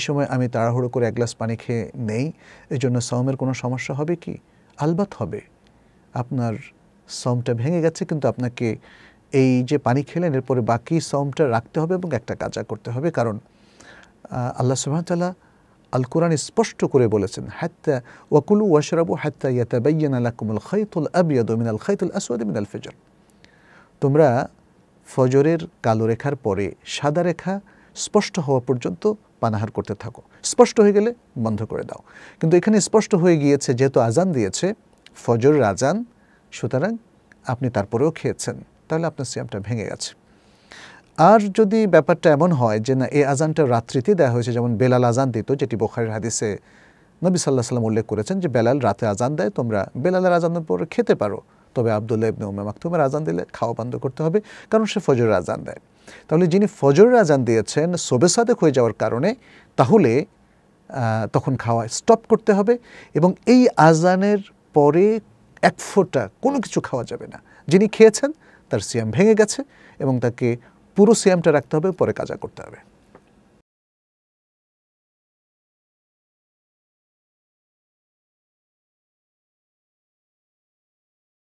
এই সময় আমি তাড়াহুড়ো করে এক গ্লাস পানি খেয়ে নেই এজন্য জন্য সমের কোনো সমস্যা হবে কি আলবাত হবে আপনার সমটা ভেঙে গেছে কিন্তু আপনাকে এই যে পানি খেলেন এরপরে বাকি সমটা রাখতে হবে এবং একটা কাজা করতে হবে কারণ আল্লাহ সুবাহতাল্লাহ আল কোরআন স্পষ্ট করে বলেছেন হাত্তা ওয়াকুলু ওয়াশরাবু হাত্তা ইয়াতাবাইয়ান আলাকুমুল খৈতুল আবিয়াদ আল খৈতুল আসওয়াদ আল ফেজর তোমরা ফজরের কালো রেখার পরে সাদা রেখা স্পষ্ট হওয়া পর্যন্ত পানাহার করতে থাকো স্পষ্ট হয়ে গেলে বন্ধ করে দাও কিন্তু এখানে স্পষ্ট হয়ে গিয়েছে যেহেতু আজান দিয়েছে ফজর আজান সুতরাং আপনি তারপরেও খেয়েছেন তাহলে আপনার সিয়ামটা ভেঙে গেছে আর যদি ব্যাপারটা এমন হয় যে না এই আজানটা রাত্রিতে দেওয়া হয়েছে যেমন বেলাল আজান দিত যেটি বোখারের হাদিসে নবী সাল্লাহ সাল্লাম উল্লেখ করেছেন যে বেলাল রাতে আজান দেয় তোমরা বেলালের আজানের পরে খেতে পারো তবে আবদুল্লাহ ইবনে উমে মাকতুমের আজান দিলে খাওয়া বন্ধ করতে হবে কারণ সে ফজর আজান দেয় তাহলে যিনি ফজরের আজান দিয়েছেন সবে সাদেক হয়ে যাওয়ার কারণে তাহলে তখন খাওয়া স্টপ করতে হবে এবং এই আজানের পরে এক ফোঁটা কোনো কিছু খাওয়া যাবে না যিনি খেয়েছেন তার সিয়াম ভেঙে গেছে এবং তাকে পুরো সিয়ামটা রাখতে হবে পরে কাজা করতে হবে